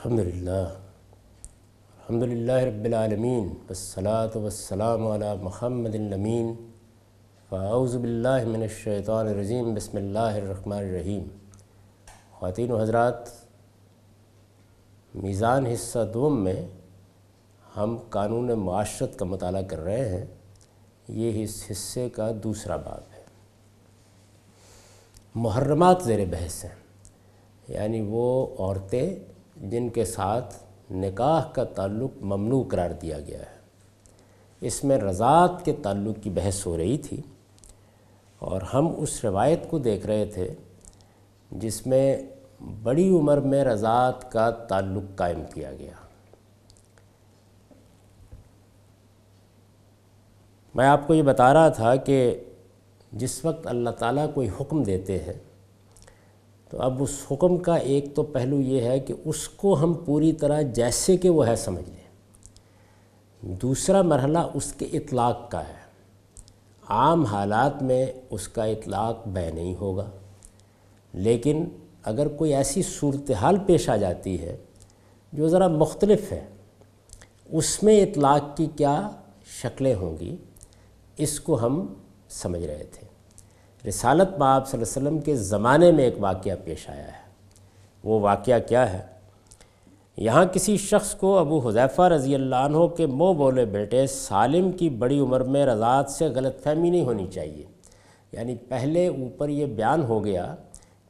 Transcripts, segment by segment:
अल्हम्दुलिल्लाह अल्हम्दुलिल्लाह रब्बिलआलमीन वस्सलात वस्सलाम अला मुहम्मदिलमीन फ़ाउज़बिल्लिमिनशैतरजीम बसमीम ख़वान हजरात मीज़ान हिस्सा दोम में हम कानून माशरत का मताल कर रहे हैं ये इस हिस्से का दूसरा बाब है मुहर्रमात ज़ेर बहस हैं यानी वो औरतें जिनके साथ निकाह का ताल्लुक ममनू करार दिया गया है इसमें रज़ात के ताल्लुक की बहस हो रही थी और हम उस रवायत को देख रहे थे जिसमें बड़ी उम्र में रज़ात का ताल्लुक कायम किया गया मैं आपको ये बता रहा था कि जिस वक्त अल्लाह ताला कोई हुक्म देते हैं तो अब उस हुक्म का एक तो पहलू ये है कि उसको हम पूरी तरह जैसे कि वो है समझ लें दूसरा मरहला उसके इतलाक़ का है आम हालात में उसका इतलाक़ बै नहीं होगा लेकिन अगर कोई ऐसी सूरत हाल पेश आ जाती है जो ज़रा मुख्तलफ़ है उसमें इतलाक़ की क्या शक्लें होंगी इसको हम समझ रहे थे रिसालत में आप वसम के ज़माने में एक वाक़ पेश आया है वो वाक़ क्या है यहाँ किसी शख्स को अबू हुजैफ़ा रज़ी अल्लाह के मो बोले बेटे सालिम की बड़ी उम्र में रजात से गलत फहमी नहीं होनी चाहिए यानी पहले ऊपर ये बयान हो गया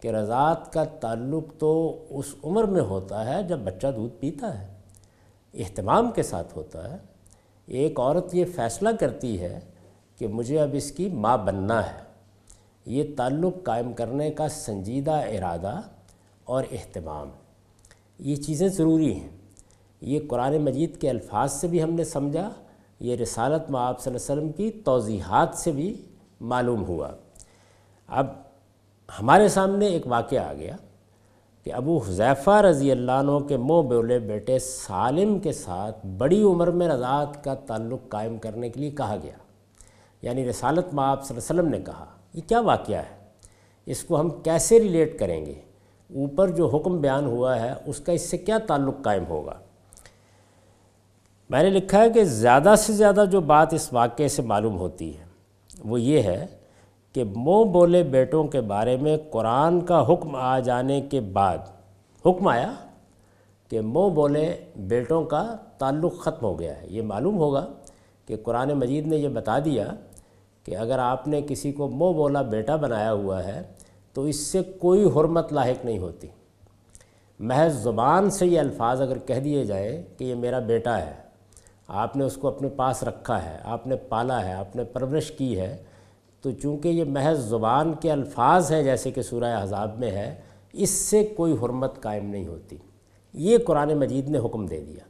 कि रजात का ताल्लुक़ तो उस उम्र में होता है जब बच्चा दूध पीता है अहतमाम के साथ होता है एक औरत ये फ़ैसला करती है कि मुझे अब इसकी माँ बनना है ये ताल्लुक़ कायम करने का संजीदा इरादा और अहतमाम ये चीज़ें ज़रूरी हैं ये कुरान मजीद के अल्फाज से भी हमने समझा ये रसालत में आप की तोज़ीहत से भी मालूम हुआ अब हमारे सामने एक वाक़ आ गया कि अबू हुजैफ़ा रज़ी अल्लाह के मोह बोले बेटे सालिम के साथ बड़ी उम्र में रज़ात का ताल्लुक़ कायम करने के लिए कहा गया यानी रसालत माँ आप ने कहा ये क्या वाक़ है इसको हम कैसे रिलेट करेंगे ऊपर जो हुक्म बयान हुआ है उसका इससे क्या ताल्लुक़ कायम होगा मैंने लिखा है कि ज़्यादा से ज़्यादा जो बात इस वाक़े से मालूम होती है वो ये है कि मो बोले बेटों के बारे में कुरान का हुक्म आ जाने के बाद हुक्म आया कि मो बोले बेटों का ताल्लुक़ ख़त्म हो गया है ये मालूम होगा कि कुरान मजीद ने यह बता दिया कि अगर आपने किसी को मो बोला बेटा बनाया हुआ है तो इससे कोई हरमत लाक नहीं होती महज ज़ुबान से ये अल्फाज अगर कह दिए जाए कि ये मेरा बेटा है आपने उसको अपने पास रखा है आपने पाला है आपने परवरिश की है तो चूँकि ये महज ज़ुबान के अल्फाज हैं जैसे कि सूर्य हज़ाब में है इससे कोई हरमत कायम नहीं होती ये कुरान मजीद ने हुक्म दे दिया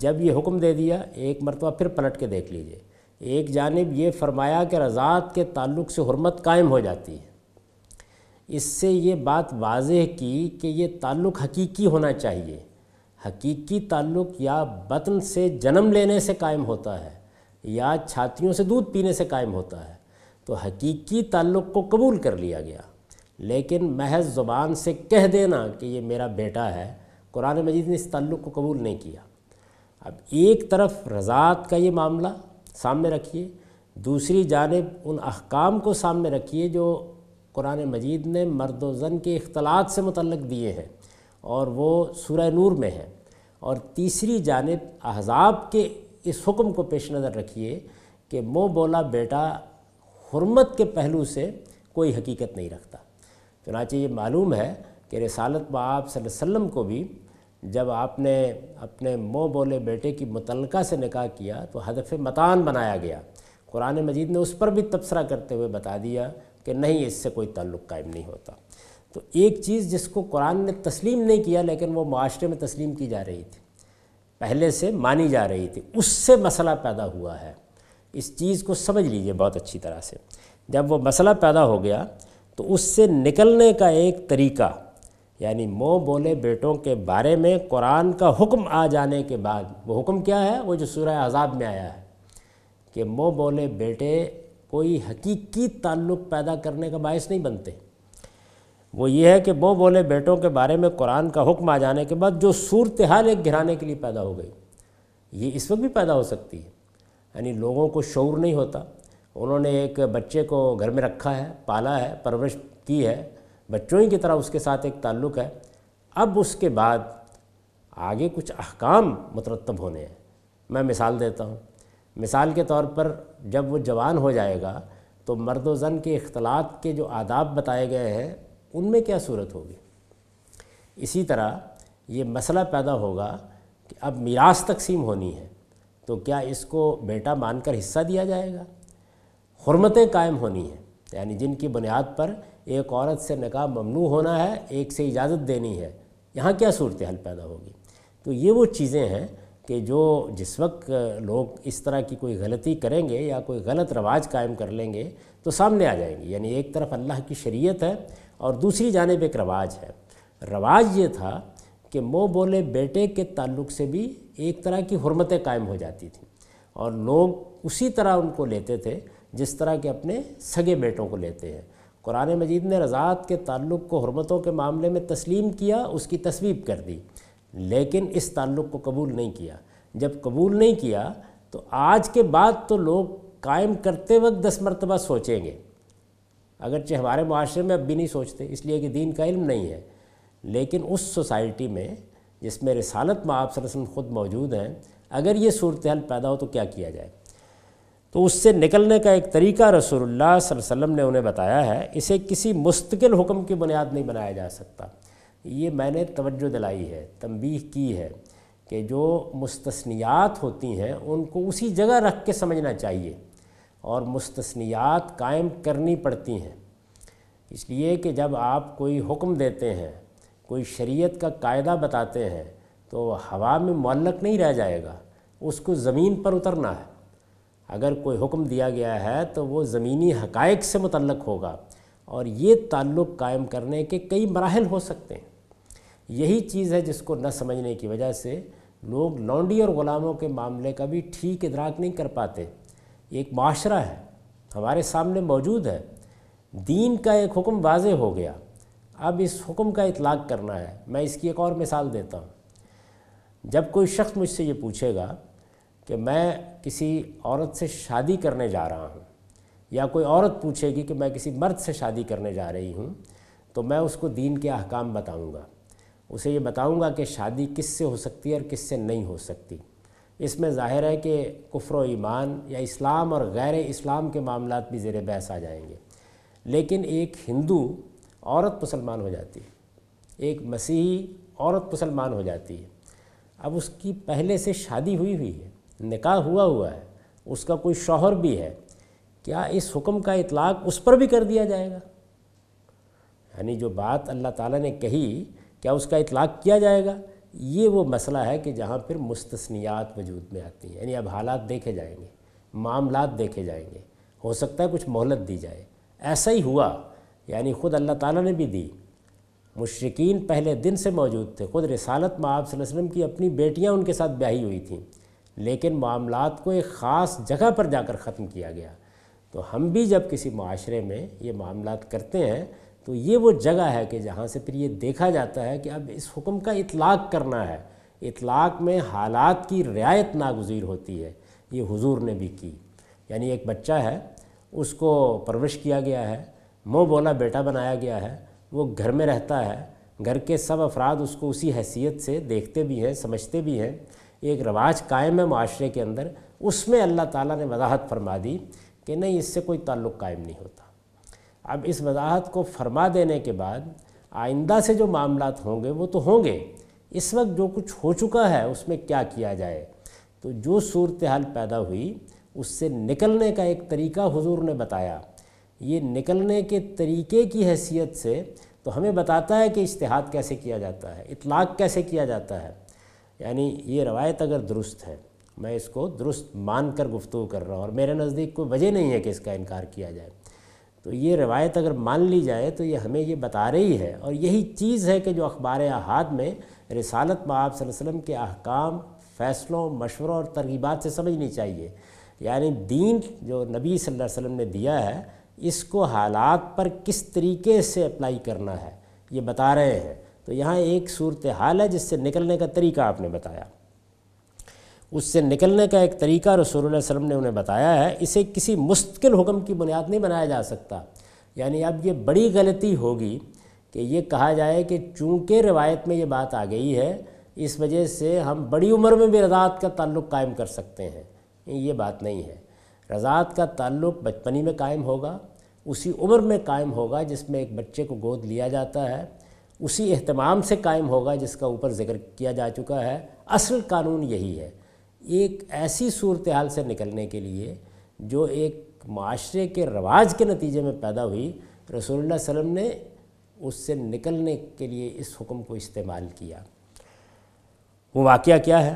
जब ये हुक्म दे दिया एक मरतबा फिर पलट के देख लीजिए एक जानब ये फरमाया कि रज़ात के ताल्लुक़ से हरमत कायम हो जाती है इससे ये बात वाज की कि ये ताल्लुक़ हकीकी होना चाहिए हकीकी ताल्लुक़ या बतन से जन्म लेने से कायम होता है या छातियों से दूध पीने से कायम होता है तो हकीकी ताल्लुक़ को कबूल कर लिया गया लेकिन महज ज़ुबान से कह देना कि ये मेरा बेटा है कुरान मजीद ने इस ताल्लुक़ को कबूल नहीं किया अब एक तरफ रज़ात का ये मामला सामने रखिए दूसरी जानब उन अहकाम को सामने रखिए जो कुरान मजीद ने मर्द वजन के अख्तलात से मुतलक दिए हैं और वो सूर्य नूर में है और तीसरी जानब अहजाब के इस हुक्म को पेश नज़र रखिए कि मो बोला बेटा हरमत के पहलू से कोई हकीकत नहीं रखता चुनाचे ये मालूम है कि रसालत बाब वसम को भी जब आपने अपने मोह बोले बेटे की मुतलका से निकाह किया तो हदफ मतान बनाया गया कुरान मजीद ने उस पर भी तबसरा करते हुए बता दिया कि नहीं इससे कोई ताल्लुक़ कायम नहीं होता तो एक चीज़ जिसको कुरान ने तस्लीम नहीं किया लेकिन वो माशरे में तस्लीम की जा रही थी पहले से मानी जा रही थी उससे मसला पैदा हुआ है इस चीज़ को समझ लीजिए बहुत अच्छी तरह से जब वो मसला पैदा हो गया तो उससे निकलने का एक तरीका यानी मो बोले बेटों के बारे में कुरान का हुक्म आ जाने के बाद वो हुक्म क्या है वो जो सूरह अजाब में आया है कि मो बोले बेटे कोई हकीकी ताल्लुक़ पैदा करने का बायस नहीं बनते वो ये है कि मो बोले बेटों के बारे में कुरान का हुक्म आ जाने के बाद जो सूरत हाल एक घिराने के लिए पैदा हो गई ये इस वक्त भी पैदा हो सकती है यानी लोगों को शौर नहीं होता उन्होंने एक बच्चे को घर में रखा है पाला है परवरिश की है बच्चों की तरह उसके साथ एक ताल्लुक़ है अब उसके बाद आगे कुछ अहकाम मुतरतब होने हैं मैं मिसाल देता हूँ मिसाल के तौर पर जब वो जवान हो जाएगा तो मर्द व जन के अख्तलात के जो आदाब बताए गए हैं उनमें क्या सूरत होगी इसी तरह ये मसला पैदा होगा कि अब मीरास तकसीम होनी है तो क्या इसको बेटा मानकर हिस्सा दिया जाएगा हरमतें कायम होनी हैं यानी जिनकी बुनियाद पर एक औरत से निकाह ममनू होना है एक से इजाज़त देनी है यहाँ क्या सूरत हाल पैदा होगी तो ये वो चीज़ें हैं कि जो जिस वक्त लोग इस तरह की कोई गलती करेंगे या कोई गलत रवाज कायम कर लेंगे तो सामने आ जाएंगी यानी एक तरफ अल्लाह की शरीयत है और दूसरी जानब एक रवाज है रवाज ये था कि मो बोले बेटे के ताल्लुक से भी एक तरह की हरमतें कायम हो जाती थी और लोग उसी तरह उनको लेते थे जिस तरह के अपने सगे बेटों को लेते हैं कुरान मजीद ने रज़ात के ताल्लुक़ को हरमतों के मामले में तस्लीम किया उसकी तस्वीब कर दी लेकिन इस ताल्लुक़ को कबूल नहीं किया जब कबूल नहीं किया तो आज के बाद तो लोग कायम करते वक्त दस मरतबा सोचेंगे अगरचे हमारे माशरे में अब भी नहीं सोचते इसलिए कि दीन का इल्म नहीं है लेकिन उस सोसाइटी में जिसमें रिसालत में आप सरसम ख़ुद मौजूद हैं अगर ये सूरत हाल पैदा हो तो क्या किया जाए तो उससे निकलने का एक तरीका रसूलुल्लाह वसल्लम ने उन्हें बताया है इसे किसी मुस्तकिल हुक्म की बुनियाद नहीं बनाया जा सकता ये मैंने तवज्जो दिलाई है तंबीह की है कि जो मुस्तनियात होती हैं उनको उसी जगह रख के समझना चाहिए और मुस्तसनियात कायम करनी पड़ती हैं इसलिए कि जब आप कोई हुक्म देते हैं कोई शरीयत का कायदा बताते हैं तो हवा में मल्लक नहीं रह जाएगा उसको ज़मीन पर उतरना है अगर कोई हुक्म दिया गया है तो वो ज़मीनी हकायक से मुतलक होगा और ये ताल्लुक़ कायम करने के कई मराहल हो सकते हैं यही चीज़ है जिसको न समझने की वजह से लोग लौंडी और ग़ुलामों के मामले का भी ठीक इदराक नहीं कर पाते एक माशरा है हमारे सामने मौजूद है दीन का एक हुक्म वाज हो गया अब इस हुक्म का इतलाक़ करना है मैं इसकी एक और मिसाल देता हूँ जब कोई शख्स मुझसे ये पूछेगा कि मैं किसी औरत से शादी करने जा रहा हूँ या कोई औरत पूछेगी कि मैं किसी मर्द से शादी करने जा रही हूँ तो मैं उसको दीन के अहकाम बताऊँगा उसे ये बताऊँगा कि शादी किस से हो सकती है और किस से नहीं हो सकती इसमें ज़ाहिर है कि कुफ्र ईमान या इस्लाम और गैर इस्लाम के मामला भी ज़ेर बहस आ जाएंगे लेकिन एक हिंदू औरत मुसलमान हो जाती है एक मसीही औरत मुसलमान हो जाती है अब उसकी पहले से शादी हुई हुई है निकाह हुआ हुआ है उसका कोई शौहर भी है क्या इस हुक्म का इतलाक़ उस पर भी कर दिया जाएगा यानी जो बात अल्लाह ताला ने कही क्या उसका इतलाक़ किया जाएगा ये वो मसला है कि जहाँ फिर मुस्तनियात वजूद में आती हैं यानी अब हालात देखे जाएंगे मामला देखे जाएंगे हो सकता है कुछ मोहलत दी जाए ऐसा ही हुआ यानी ख़ुद अल्लाह ताला ने भी दी मुशरकिन पहले दिन से मौजूद थे ख़ुद रसालत में आप की अपनी बेटियाँ उनके साथ ब्याही हुई थी लेकिन मामला को एक ख़ास जगह पर जाकर ख़त्म किया गया तो हम भी जब किसी माशरे में ये मामला करते हैं तो ये वो जगह है कि जहाँ से फिर ये देखा जाता है कि अब इस हुक्म का इतलाक़ करना है इतलाक़ में हालात की रियायत नागजीर होती है ये हुजूर ने भी की यानी एक बच्चा है उसको परवरिश किया गया है मोह बोला बेटा बनाया गया है वो घर में रहता है घर के सब अफराद उसको उसी हैसियत से देखते भी हैं समझते भी हैं एक रवाज कायम है माशरे के अंदर उसमें अल्लाह ताला ने वजाहत फरमा दी कि नहीं इससे कोई ताल्लुक़ कायम नहीं होता अब इस वजाहत को फरमा देने के बाद आइंदा से जो मामला होंगे वो तो होंगे इस वक्त जो कुछ हो चुका है उसमें क्या किया जाए तो जो सूरत हाल पैदा हुई उससे निकलने का एक तरीका हुजूर ने बताया ये निकलने के तरीके की हैसियत से तो हमें बताता है कि इश्तहाद कैसे किया जाता है इतलाक़ कैसे किया जाता है यानी ये रवायत अगर दुरुस्त है मैं इसको दुरुस्त मान कर गुफ्तु कर रहा हूँ और मेरे नज़दीक कोई वजह नहीं है कि इसका इनकार किया जाए तो ये रवायत अगर मान ली जाए तो ये हमें ये बता रही है और यही चीज़ है कि जो अखबार अहाद में रिसालत माब वसम के अहकाम फ़ैसलों मशवरों और तरगीबात से समझनी चाहिए यानी दीन जो नबी सल्लल्लाहु अलैहि वसल्लम ने दिया है इसको हालात पर किस तरीके से अप्लाई करना है ये बता रहे हैं तो यहाँ एक सूरत हाल है जिससे निकलने का तरीका आपने बताया उससे निकलने का एक तरीका रसूल वसलम ने उन्हें बताया है इसे किसी मुश्किल हुक्म की बुनियाद नहीं बनाया जा सकता यानी अब ये बड़ी गलती होगी कि ये कहा जाए कि चूँकि रिवायत में ये बात आ गई है इस वजह से हम बड़ी उम्र में भी रज़ात का ताल्लुक़ कायम कर सकते हैं ये बात नहीं है रज़ात का ताल्लुक़ बचपनी में कायम होगा उसी उम्र में कायम होगा जिसमें एक बच्चे को गोद लिया जाता है उसी अहतमाम से कायम होगा जिसका ऊपर जिक्र किया जा चुका है असल कानून यही है एक ऐसी सूरत हाल से निकलने के लिए जो एक माशरे के रवाज के नतीजे में पैदा हुई रसोल्ला वसम ने उससे निकलने के लिए इस हुक्म को इस्तेमाल किया वो वाक़ क्या है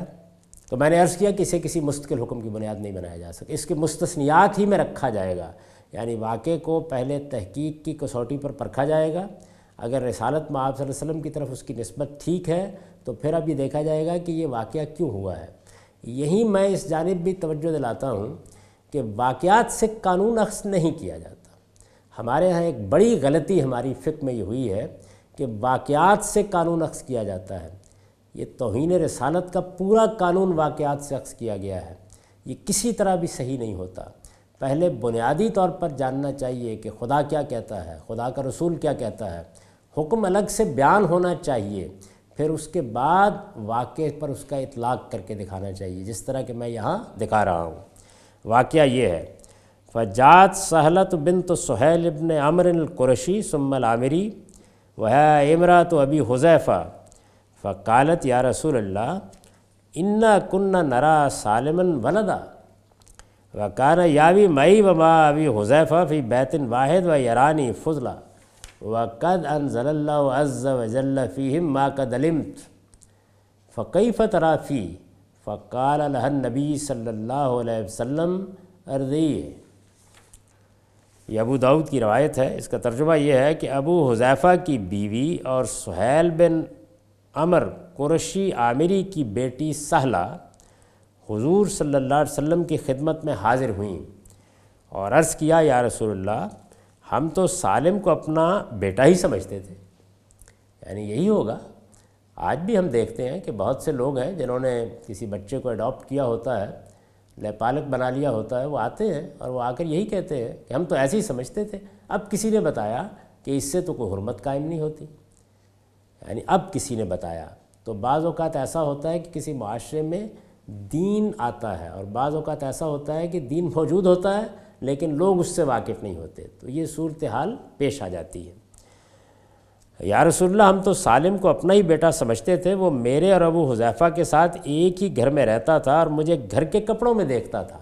तो मैंने अर्ज़ किया कि इसे किसी मुस्तकिल हुक्म की बुनियाद नहीं बनाया जा सकता इसके मुस्तनियात ही में रखा जाएगा यानी वाक़े को पहले तहकीक की कसौटी पर परखा जाएगा अगर रसालत में आप वसम की तरफ उसकी नस्बत ठीक है तो फिर अब ये देखा जाएगा कि ये वाक़ क्यों हुआ है यही मैं इस जानब भी तवज्जो दिलाता हूँ कि वाक़ात से कानून अक्स नहीं किया जाता हमारे यहाँ एक बड़ी गलती हमारी फ़िक में ये हुई है कि वाक़ात से कानून अक्स किया जाता है ये तोहन रसालत का पूरा कानून वाक़ात से अक्स किया गया है ये किसी तरह भी सही नहीं होता पहले बुनियादी तौर पर जानना चाहिए कि खुदा क्या कहता है खुदा का रसूल क्या कहता है हुक्म अलग से बयान होना चाहिए फिर उसके बाद वाक़ पर उसका इतलाक़ करके दिखाना चाहिए जिस तरह के मैं यहाँ दिखा रहा हूँ वाक़ ये है फ़जात सहलत बिन तो सहेल इबन अमर कुरशी सुमल आमिरी वह इमरा तो अबी हुज़ैफ़ा फ़कालत या रसूल अल्लाह इन्ना कन्ना नरा सालमन वलदा वक़ान यावी मई वमा अबी हुज़ैफ़ा फ़ी बैतिन वाहिद व यरानी फजला वक़द अनज़ल्लाज़ वजल्फ़ीम माँ कदलिमत फ़कई फ़तराफ़ी फ़काल नबी सल्ला वसम अर्दिए ये अबू दाऊद की रवायत है इसका तर्जुमा यह है कि अबू हजैफ़ा की बीवी और सुहैल बिन अमर कुरशी आमिरी की बेटी सहला हजूर सल्ला अलैहि की खिदमत में हाज़िर हुई और अर्ज़ किया या रसोल्ला हम तो सालिम को अपना बेटा ही समझते थे यानी यही होगा आज भी हम देखते हैं कि बहुत से लोग हैं जिन्होंने किसी बच्चे को अडॉप्ट किया होता है नेपालक बना लिया होता है वो आते हैं और वो आकर यही कहते हैं कि हम तो ऐसे ही समझते थे अब किसी ने बताया कि इससे तो कोई हरमत कायम नहीं होती यानी अब किसी ने बताया तो बाज़ अवत ऐसा होता है कि किसी माशरे में दीन आता है और बाज़ अवत ऐसा होता है कि दीन मौजूद होता है लेकिन लोग उससे वाकिफ़ नहीं होते तो ये सूरत हाल पेश आ जाती है या रसोल्ला हम तो सालिम को अपना ही बेटा समझते थे वो मेरे और अबू हुजैफ़ा के साथ एक ही घर में रहता था और मुझे घर के कपड़ों में देखता था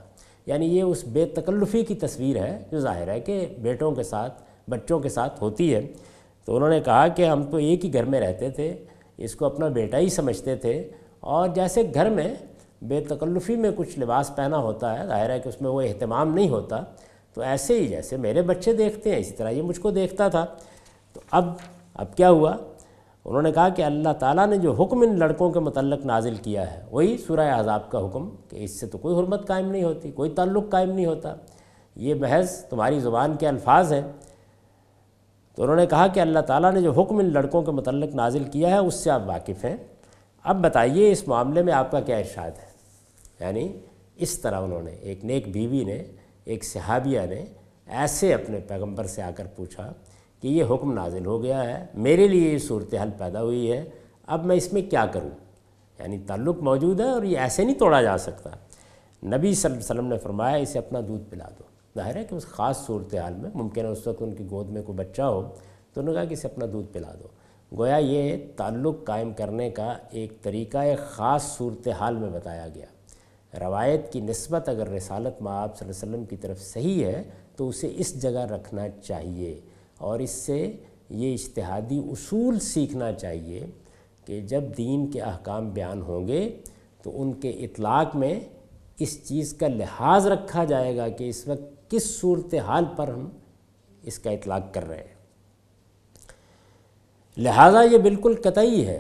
यानी ये उस बेतकल्लफ़ी की तस्वीर है जो जाहिर है कि बेटों के साथ बच्चों के साथ होती है तो उन्होंने कहा कि हम तो एक ही घर में रहते थे इसको अपना बेटा ही समझते थे और जैसे घर में बेतकल्लुफ़ी में कुछ लिबास पहना होता है ज़ाहिर है कि उसमें वो अहतमाम नहीं होता तो ऐसे ही जैसे मेरे बच्चे देखते हैं इसी तरह ये मुझको देखता था तो अब अब क्या हुआ उन्होंने कहा कि अल्लाह ताला ने जो हुक्म इन लड़कों के मतलब नाजिल किया है वही सूरह अजाब का हुक्म कि इससे तो कोई हरमत कायम नहीं होती कोई ताल्लुक़ कायम नहीं होता ये महज तुम्हारी ज़ुबान के अल्फाज हैं तो उन्होंने कहा कि अल्लाह ताला ने जो हुक्म इन लड़कों के मतलब नाजिल किया है उससे आप वाकिफ़ हैं अब बताइए इस मामले में आपका क्या इर्शाद है यानी इस तरह उन्होंने एक नेक बीवी ने एक सहाबिया ने ऐसे अपने पैगंबर से आकर पूछा कि ये हुक्म नाजिल हो गया है मेरे लिए ये सूरत हाल पैदा हुई है अब मैं इसमें क्या करूँ यानी ताल्लुक़ मौजूद है और ये ऐसे नहीं तोड़ा जा सकता नबी वसल्लम ने फरमाया इसे अपना दूध पिला दो जाहिर है कि उस ख़ास सूरत हाल में मुमकिन है उस वक्त उनकी गोद में कोई बच्चा हो तो उन्होंने कहा कि इसे अपना दूध पिला दो गोया ये ताल्लुक़ कायम करने का एक तरीका एक ख़ास सूरत हाल में बताया गया रवायत की नस्बत अगर रसालत आप वसम की तरफ सही है तो उसे इस जगह रखना चाहिए और इससे ये इश्तहादी उसूल सीखना चाहिए कि जब दीन के अहकाम बयान होंगे तो उनके इतलाक़ में इस चीज़ का लिहाज रखा जाएगा कि इस वक्त किस सूरत हाल पर हम इसका इतलाक़ कर रहे हैं लिहाजा ये बिल्कुल कतई है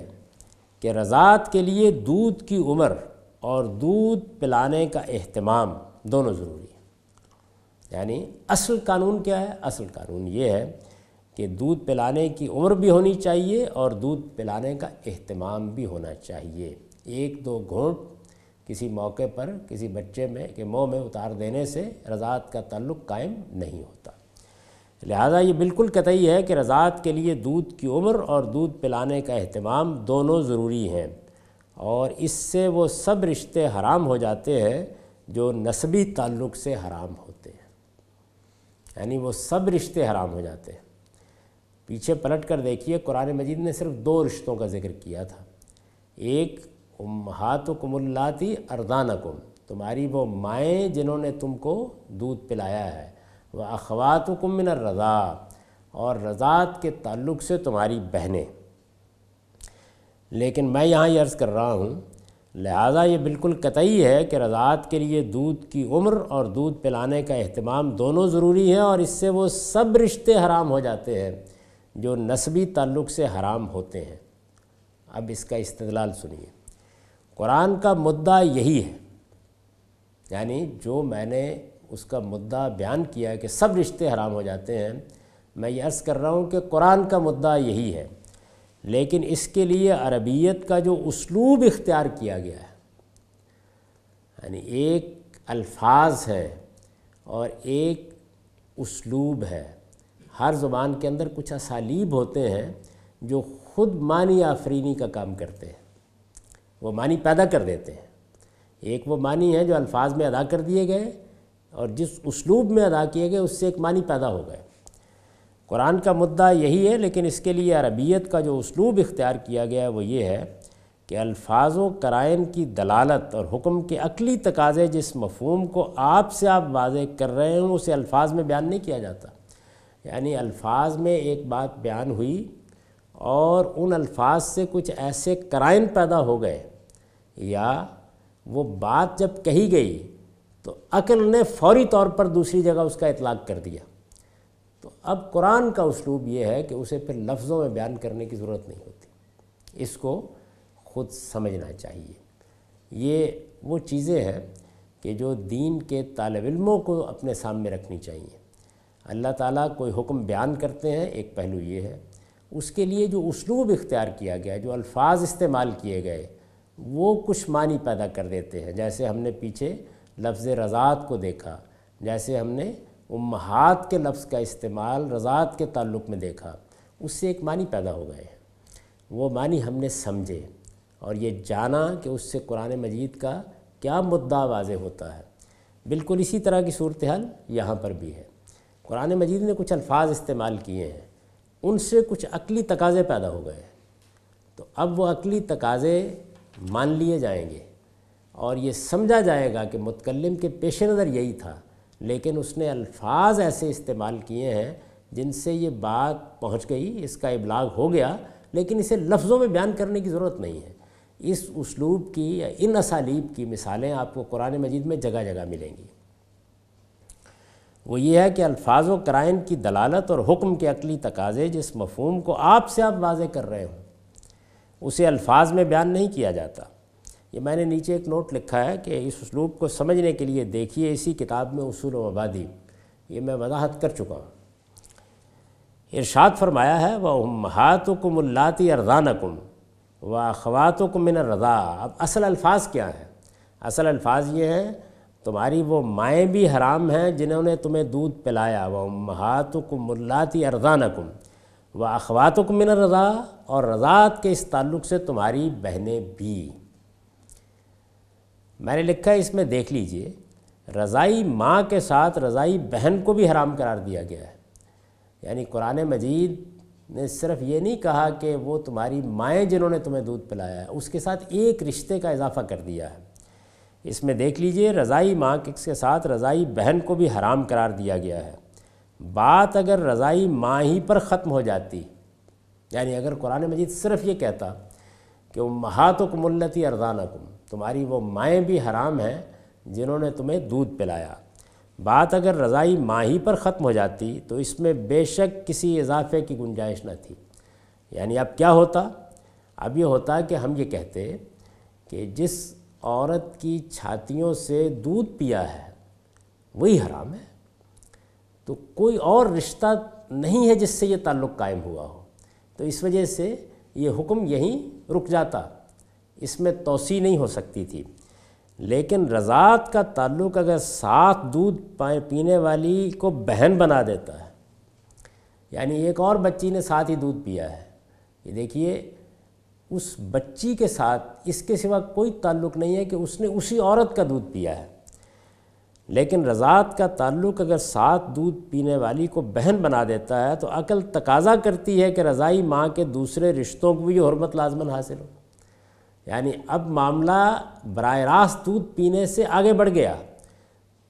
कि रज़ात के लिए दूध की उम्र और दूध पिलाने का अहतमाम दोनों ज़रूरी है यानी असल कानून क्या है असल कानून ये है कि दूध पिलाने की उम्र भी होनी चाहिए और दूध पिलाने का अहतमाम भी होना चाहिए एक दो घोट किसी मौके पर किसी बच्चे में के मुँह में उतार देने से रज़ात का तल्लुक कायम नहीं होता लिहाजा ये बिल्कुल कतई है कि रज़ात के लिए दूध की उम्र और दूध पिलाने का अहतमाम दोनों ज़रूरी हैं और इससे वो सब रिश्ते हराम हो जाते हैं जो नस्बी ताल्लुक़ से हराम होते हैं यानी वो सब रिश्ते हराम हो जाते हैं पीछे पलट कर देखिए कुरान मजीद ने सिर्फ दो रिश्तों का जिक्र किया था एक उम्हात कमुल्लाती अर्दानकुम तुम्हारी वो माएँ जिन्होंने तुमको दूध पिलाया है वह अखवात कुमिन रज़ा और रज़ात के ताल्लुक़ से तुम्हारी बहनें लेकिन मैं यहाँ ये अर्ज़ कर रहा हूँ लिहाजा ये बिल्कुल कतई है कि रज़ात के लिए दूध की उम्र और दूध पिलाने का अहतमाम दोनों ज़रूरी है और इससे वो सब रिश्ते हराम हो जाते हैं जो नस्बी ताल्लुक़ से हराम होते हैं अब इसका इस्तलाल सुनिए कुरान का मुद्दा यही है यानी जो मैंने उसका मुद्दा बयान किया कि सब रिश्ते हराम हो जाते हैं मैं ये अर्ज़ कर रहा हूँ कि कुरान का मुद्दा यही है लेकिन इसके लिए अरबियत का जो उसलूब इख्तियार किया गया है यानी एक अल्फाज है और एक उसलूब है हर ज़ुबान के अंदर कुछ असालीब होते हैं जो ख़ुद मानी आफरीनी का काम करते हैं वो मानी पैदा कर देते हैं एक वो मानी है जो अल्फाज में अदा कर दिए गए और जिस उसलूब में अदा किए गए उससे एक मानी पैदा हो गए कुरान का मुद्दा यही है लेकिन इसके लिए अरबियत का जो उसलूब इख्तियार किया गया है वो ये है कि अल्फाज कराइन की दलालत और हुक्म के अकली तकाजे जिस मफहूम को आपसे आप वाज कर रहे हैं उसे अल्फाज में बयान नहीं किया जाता यानी अल्फाज में एक बात बयान हुई और उन अल्फाज से कुछ ऐसे कराइन पैदा हो गए या वो बात जब कही गई तो अकल ने फौरी तौर पर दूसरी जगह उसका इतलाक़ कर दिया अब कुरान का उसलूब यह है कि उसे फिर लफ्ज़ों में बयान करने की ज़रूरत नहीं होती इसको खुद समझना चाहिए ये वो चीज़ें हैं कि जो दीन के तालब इलमों को अपने सामने रखनी चाहिए अल्लाह ताला कोई हुक्म बयान करते हैं एक पहलू ये है उसके लिए जो उसलूब इख्तियार किया गया जो अल्फाज इस्तेमाल किए गए वो कुछ मानी पैदा कर देते हैं जैसे हमने पीछे लफ्ज़ रज़ात को देखा जैसे हमने उम्मात के लफ्ज़ का इस्तेमाल रज़ात के ताल्लुक़ में देखा उससे एक मानी पैदा हो गए वो मानी हमने समझे और ये जाना कि उससे कुरान मजीद का क्या मुद्दा वाज होता है बिल्कुल इसी तरह की सूरत हाल यहाँ पर भी है कुरान मजीद ने कुछ अल्फाज इस्तेमाल किए हैं उनसे कुछ अकली तकाज़े पैदा हो गए तो अब वो अकली तकाज़े मान लिए जाएंगे और ये समझा जाएगा कि मुतकलम के पेश नज़र यही था लेकिन उसने अल्फाज ऐसे इस्तेमाल किए हैं जिनसे ये बात पहुंच गई इसका इबलाग हो गया लेकिन इसे लफ्ज़ों में बयान करने की ज़रूरत नहीं है इस उसलूब की या इन असालीब की मिसालें आपको कुरान मजीद में जगह जगह मिलेंगी वो ये है कि अल्फाज व कराइन की दलालत और हुक्म के अकली तकाजे जिस मफहम को आपसे आप वाज कर रहे हों उसे अल्फाज में बयान नहीं किया जाता ये मैंने नीचे एक नोट लिखा है कि इस उसलूब को समझने के लिए देखिए इसी किताब में असूल आबादी ये मैं वजाहत कर चुका हूँ इरशाद फरमाया है वह महातुकुमल्लाती अरदानकुम व अखवातुकुमिन रज़ा अब असल अल्फाज क्या हैं असल अल्फाज ये हैं तुम्हारी वो माएँ भी हराम हैं जिन्होंने तुम्हें दूध पिलाया व न अरदानकुम व अखवातुकुमिन रज़ा और रज़ात के इस ताल्लुक़ से तुम्हारी बहनें भी मैंने लिखा है इसमें देख लीजिए रज़ाई माँ के साथ रज़ाई बहन को भी हराम करार दिया गया है यानी कुरान मजीद ने सिर्फ ये नहीं कहा कि वो तुम्हारी माएँ जिन्होंने तुम्हें दूध पिलाया है उसके साथ एक रिश्ते का इजाफ़ा कर दिया है इसमें देख लीजिए रज़ाई माँ के साथ रज़ाई बहन को भी हराम करार दिया गया है बात अगर रज़ाई माँ ही पर ख़त्म हो जाती यानी अगर कुरान मजीद सिर्फ ये कहता कि उम्हातुकमल्लती अर्दानकुम तुम्हारी वो माएँ भी हराम हैं जिन्होंने तुम्हें दूध पिलाया बात अगर रज़ाई ही पर ख़त्म हो जाती तो इसमें बेशक किसी इजाफे की गुंजाइश न थी यानी अब क्या होता अब ये होता कि हम ये कहते कि जिस औरत की छातियों से दूध पिया है वही हराम है तो कोई और रिश्ता नहीं है जिससे ये ताल्लुक़ कायम हुआ हो तो इस वजह से ये हुक्म यहीं रुक जाता इसमें तोसी नहीं हो सकती थी लेकिन रज़ात का ताल्लुक़ अगर साथ दूध पाए पीने वाली को बहन बना देता है यानी एक और बच्ची ने साथ ही दूध पिया है ये देखिए उस बच्ची के साथ इसके सिवा कोई ताल्लुक़ नहीं है कि उसने उसी औरत का दूध पिया है लेकिन रज़ात का ताल्लुक़ अगर साथ दूध पीने वाली को बहन बना देता है तो अकल तकाजा करती है कि रज़ाई माँ के दूसरे रिश्तों को भी हरमत लाजमन हासिल हो यानी अब मामला बर रास्त दूध पीने से आगे बढ़ गया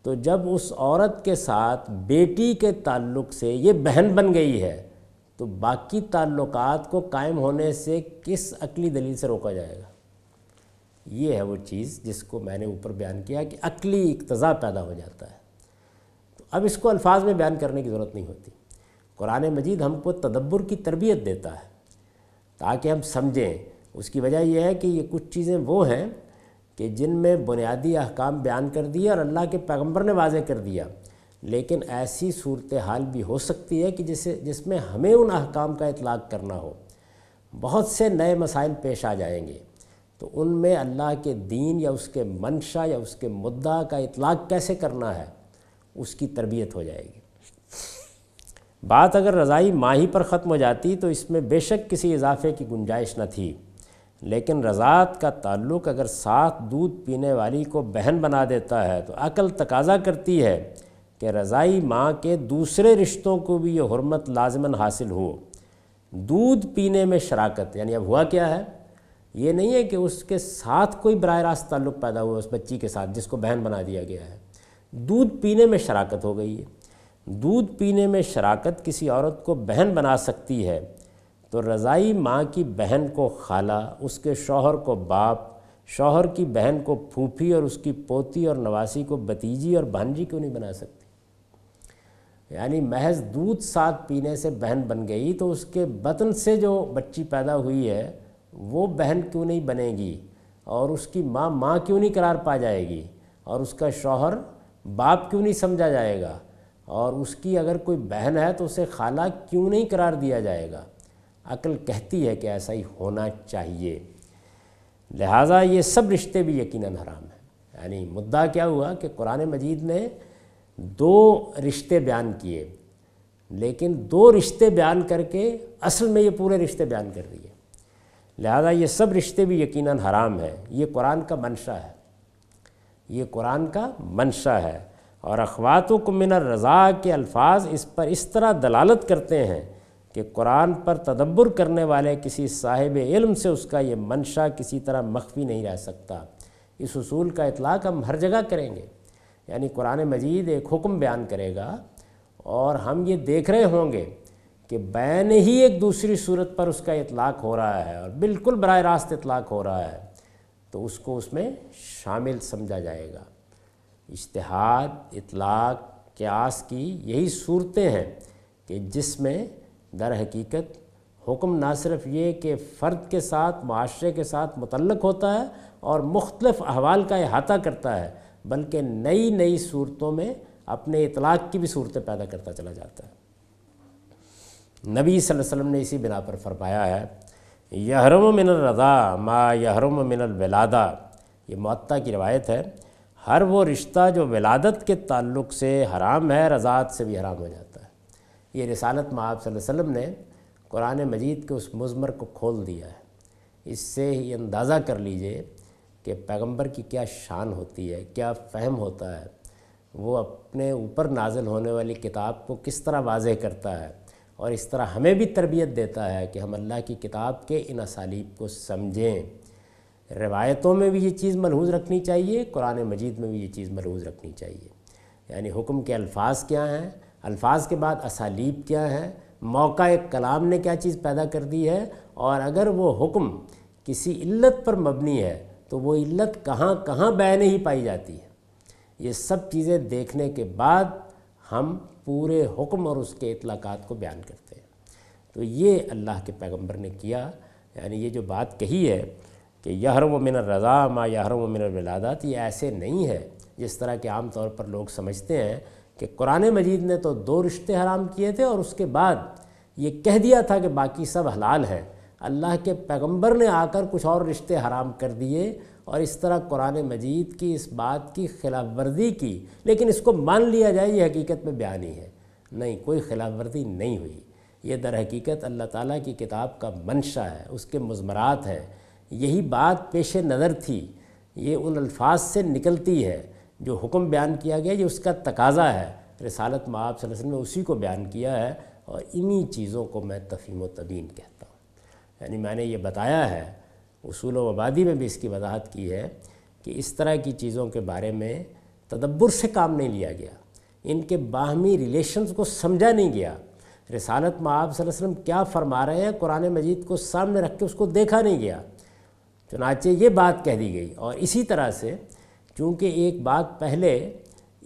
तो जब उस औरत के साथ बेटी के ताल्लुक से ये बहन बन गई है तो बाकी ताल्लुकात को कायम होने से किस अकली दलील से रोका जाएगा ये है वो चीज़ जिसको मैंने ऊपर बयान किया कि अकली इकतज़ा पैदा हो जाता है तो अब इसको अल्फाज में बयान करने की ज़रूरत नहीं होती कुरान मजीद हमको तदब्बर की तरबियत देता है ताकि हम समझें उसकी वजह यह है कि ये कुछ चीज़ें वो हैं कि जिनमें बुनियादी अहकाम बयान कर दिए और अल्लाह के पैगम्बर ने वाजे कर दिया लेकिन ऐसी सूरत हाल भी हो सकती है कि जिसे जिसमें हमें उन अहकाम का इतलाक़ करना हो बहुत से नए मसाइल पेश आ जाएंगे तो उनमें अल्लाह के दीन या उसके मंशा या उसके मुद्दा का इतलाक़ कैसे करना है उसकी तरबियत हो जाएगी बात अगर रज़ाई माही पर ख़त्म हो जाती तो इसमें बेशक किसी इजाफ़े की गुंजाइश न थी लेकिन रज़ात का ताल्लुक़ अगर साथ दूध पीने वाली को बहन बना देता है तो अकल तकाजा करती है कि रज़ाई माँ के दूसरे रिश्तों को भी ये हरमत लाजमन हासिल हो दूध पीने में शराकत यानी अब हुआ क्या है ये नहीं है कि उसके साथ कोई बर रास्त ताल्लुक़ पैदा हुआ उस बच्ची के साथ जिसको बहन बना दिया गया है दूध पीने में शराकत हो गई है दूध पीने में शराकत किसी औरत को बहन बना सकती है तो रज़ाई माँ की बहन को खाला उसके शौहर को बाप शौहर की बहन को फूफी और उसकी पोती और नवासी को भतीजी और भांजी क्यों नहीं बना सकती यानी महज दूध साथ पीने से बहन बन गई तो उसके बतन से जो बच्ची पैदा हुई है वो बहन क्यों नहीं बनेगी और उसकी माँ माँ क्यों नहीं करार पा जाएगी और उसका शौहर बाप क्यों नहीं समझा जाएगा और उसकी अगर कोई बहन है तो उसे खाला क्यों नहीं करार दिया जाएगा अक्ल कहती है कि ऐसा ही होना चाहिए लिहाजा ये सब रिश्ते भी यकीन हराम हैं यानी मुद्दा क्या हुआ कि कुरान मजीद ने दो रिश्ते बयान किए लेकिन दो रिश्ते बयान करके असल में ये पूरे रिश्ते बयान कर रही है लिहाजा ये सब रिश्ते भी यकीन हराम है ये कुरान का मंशा है ये कुरान का मंशा है और अखवातों को मिन रज़ा के अल्फाज इस पर इस तरह दलालत करते हैं कि कुरान पर तदब्बर करने वाले किसी साहिब इल्म से उसका ये मंशा किसी तरह मख्फी नहीं रह सकता इस उसूल का इतलाक़ हम हर जगह करेंगे यानी कुरान मजीद एक हुक्म बयान करेगा और हम ये देख रहे होंगे कि बैन ही एक दूसरी सूरत पर उसका इतलाक़ हो रहा है और बिल्कुल बर रास्त इतलाक़ हो रहा है तो उसको उसमें शामिल समझा जाएगा इश्तहाद इतलाक़ क्यास की यही सूरतें हैं कि जिसमें दर हकीकत हुक्म ना सिर्फ ये कि फ़र्द के साथ माशरे के साथ मुतलक होता है और मुख्तलफ़ अहवाल का अहाता करता है बल्कि नई नई सूरतों में अपने इतलाक़ की भी सूरतें पैदा करता चला जाता है नबी वसल्लम ने इसी बिना पर फरमाया है यहरम मिनल रज़ा मा यहरम मिनल विलादा ये मत्ता की रवायत है हर वो रिश्ता जो विलादत के ताल्लुक से हराम है रज़ात से भी हराम हो जाता है ये रसालत में आप वसम ने कुरान मजीद के उस मज़मर को खोल दिया है इससे ये अंदाज़ा कर लीजिए कि पैगम्बर की क्या शान होती है क्या फ़हम होता है वो अपने ऊपर नाजिल होने वाली किताब को किस तरह वाज़ करता है और इस तरह हमें भी तरबियत देता है कि हम अल्लाह की किताब के इन असालीब को समझें रवायतों में भी ये चीज़ मलहूज रखनी चाहिए कुरान मजीद में भी ये चीज़ मलहूज रखनी चाहिए यानी हुक्म के अल्फाज क्या हैं अल्फाज के बाद असालीब क्या है मौका एक कलाम ने क्या चीज़ पैदा कर दी है और अगर वो हुक्म किसी इल्लत पर मबनी है तो वो इल्लत कहाँ कहाँ बह नहीं पाई जाती है ये सब चीज़ें देखने के बाद हम पूरे हुक्म और उसके इतलाक़ात को बयान करते हैं तो ये अल्लाह के पैगम्बर ने किया यानी ये जो बात कही है कि यहर मिन रज़ा माँ यहरम मिन विलादात ये ऐसे नहीं है जिस तरह के आम तौर पर लोग समझते हैं कि कुरान मजीद ने तो दो रिश्ते हराम किए थे और उसके बाद ये कह दिया था कि बाकी सब हलाल है अल्लाह के पैगंबर ने आकर कुछ और रिश्ते हराम कर दिए और इस तरह कुरान मजीद की इस बात की खिलाफ वर्जी की लेकिन इसको मान लिया जाए ये हकीकत में बयानी है नहीं कोई खिलाफ वर्जी नहीं हुई ये दर हकीकत अल्लाह ताला की किताब का मंशा है उसके मजमरात हैं यही बात पेश नज़र थी ये उन अल्फाज से निकलती है जो हुक्म बयान किया गया ये उसका तकाजा है रसालत माब वसल्लम ने उसी को बयान किया है और इन्हीं चीज़ों को मैं तफीम तबीन कहता हूँ यानी मैंने ये बताया है उसूल वबादी में भी इसकी वजाहत की है कि इस तरह की चीज़ों के बारे में तदब्बर से काम नहीं लिया गया इनके बाहमी रिलेशंस को समझा नहीं गया रसालत में आप क्या फरमा रहे हैं कुरान मजीद को सामने रख के उसको देखा नहीं गया चुनाचे ये बात कह दी गई और इसी तरह से चूँकि एक बात पहले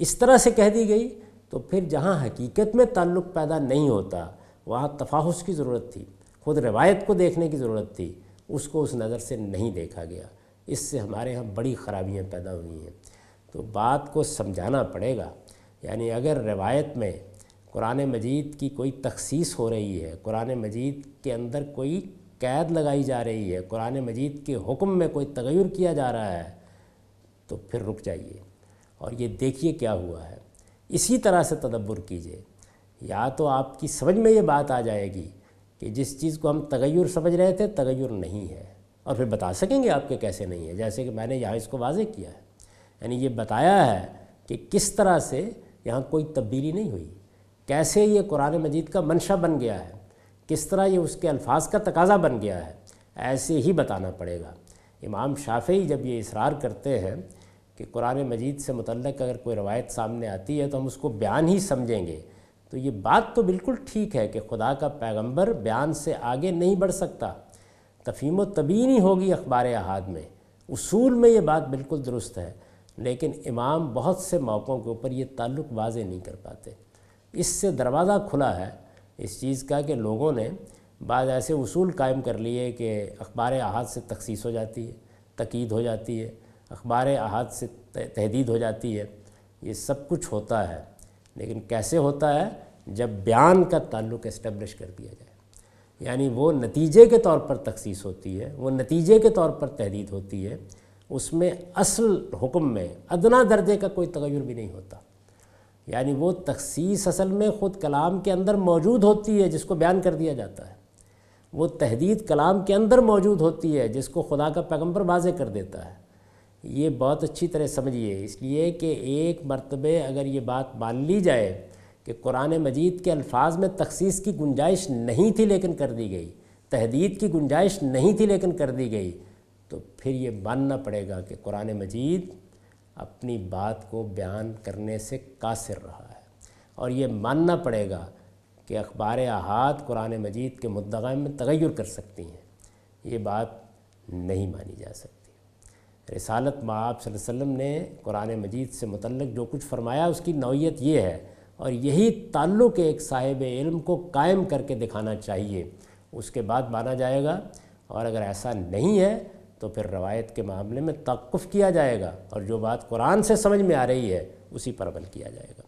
इस तरह से कह दी गई तो फिर जहाँ हकीकत में ताल्लुक़ पैदा नहीं होता वहाँ तफाहुस की ज़रूरत थी खुद रवायत को देखने की ज़रूरत थी उसको उस नज़र से नहीं देखा गया इससे हमारे यहाँ बड़ी ख़राबियाँ पैदा हुई हैं तो बात को समझाना पड़ेगा यानी अगर रवायत में कुरान मजीद की कोई तखसीस हो रही है कुरान मजीद के अंदर कोई कैद लगाई जा रही है कुरान मजीद के हुक्म में कोई तगैर किया जा रहा है तो फिर रुक जाइए और ये देखिए क्या हुआ है इसी तरह से तदब्बर कीजिए या तो आपकी समझ में ये बात आ जाएगी कि जिस चीज़ को हम तगैर समझ रहे थे तगैर नहीं है और फिर बता सकेंगे आपके कैसे नहीं है जैसे कि मैंने यहाँ इसको वाजे किया है यानी ये बताया है कि किस तरह से यहाँ कोई तब्दीली नहीं हुई कैसे ये कुरान मजीद का मंशा बन गया है किस तरह ये उसके अल्फाज का तकाजा बन गया है ऐसे ही बताना पड़ेगा इमाम शाफी जब ये इसरार करते हैं कि कुरान मजीद से मतलब अगर कोई रवायत सामने आती है तो हम उसको बयान ही समझेंगे तो ये बात तो बिल्कुल ठीक है कि खुदा का पैगंबर बयान से आगे नहीं बढ़ सकता तफीम नहीं होगी अखबार अहाद में उसूल में ये बात बिल्कुल दुरुस्त है लेकिन इमाम बहुत से मौक़ों के ऊपर ये ताल्लुक़ वाजे नहीं कर पाते इससे दरवाज़ा खुला है इस चीज़ का कि लोगों ने बाद ऐसे उसूल कायम कर लिए कि अखबार अहाद से तखसीस हो जाती है तकीद हो जाती है अखबार अहद से तहदीद हो जाती है ये सब कुछ होता है लेकिन कैसे होता है जब बयान का ताल्लुक इस्टबलिश कर दिया जाए यानी वो नतीजे के तौर पर तखसीस होती है वो नतीजे के तौर पर तहदीद होती है उसमें असल हुक्म में अदना दर्जे का कोई तगैर भी नहीं होता यानी वो तखसीस असल में ख़ुद कलाम के अंदर मौजूद होती है जिसको बयान कर दिया जाता है वो तहदीद कलाम के अंदर मौजूद होती है जिसको खुदा का पैगम्बर वाजे कर देता है ये बहुत अच्छी तरह समझिए इसलिए कि एक मरतबे अगर ये बात मान ली जाए कि कुरान मजीद के अल्फाज में तखसीस की गुंजाइश नहीं थी लेकिन कर दी गई तहदीद की गुंजाइश नहीं थी लेकिन कर दी गई तो फिर ये मानना पड़ेगा कि कुरान मजीद अपनी बात को बयान करने से कासिर रहा है और ये मानना पड़ेगा कि अखबार अहात कुरान मजीद के मुद्दा में तगैर कर सकती हैं ये बात नहीं मानी जा सकती रसालत माब वसम ने कुरान मजीद से मतलब जो कुछ फरमाया उसकी नौीयत ये है और यही ताल्लुक़ एक साहिब इल्म को कायम करके दिखाना चाहिए उसके बाद माना जाएगा और अगर ऐसा नहीं है तो फिर रवायत के मामले में तक़फ़ किया जाएगा और जो बात कुरान से समझ में आ रही है उसी पर अमल किया जाएगा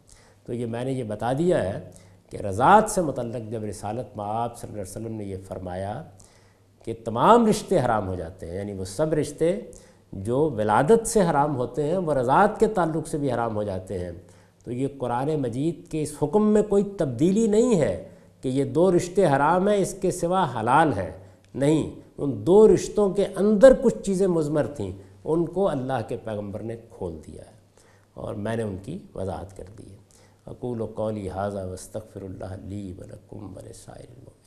तो ये मैंने ये बता दिया है कि रज़ात से मतलब जब रसालत में आप वसल्लम ने यह फरमाया कि तमाम रिश्ते हराम हो जाते हैं यानी वो सब रिश्ते जो विलादत से हराम होते हैं वह रज़ात के ताल्लुक से भी हराम हो जाते हैं तो ये कुरान मजीद के इस हुक्म में कोई तब्दीली नहीं है कि ये दो रिश्ते हराम हैं इसके सिवा हलाल हैं नहीं उन दो रिश्तों के अंदर कुछ चीज़ें मजमर थीं उनको अल्लाह के पैगम्बर ने खोल दिया है और मैंने उनकी वजाहत कर दी है अकूल कौली हाजा वस्तफ़िर ली वलकुम वल साहिल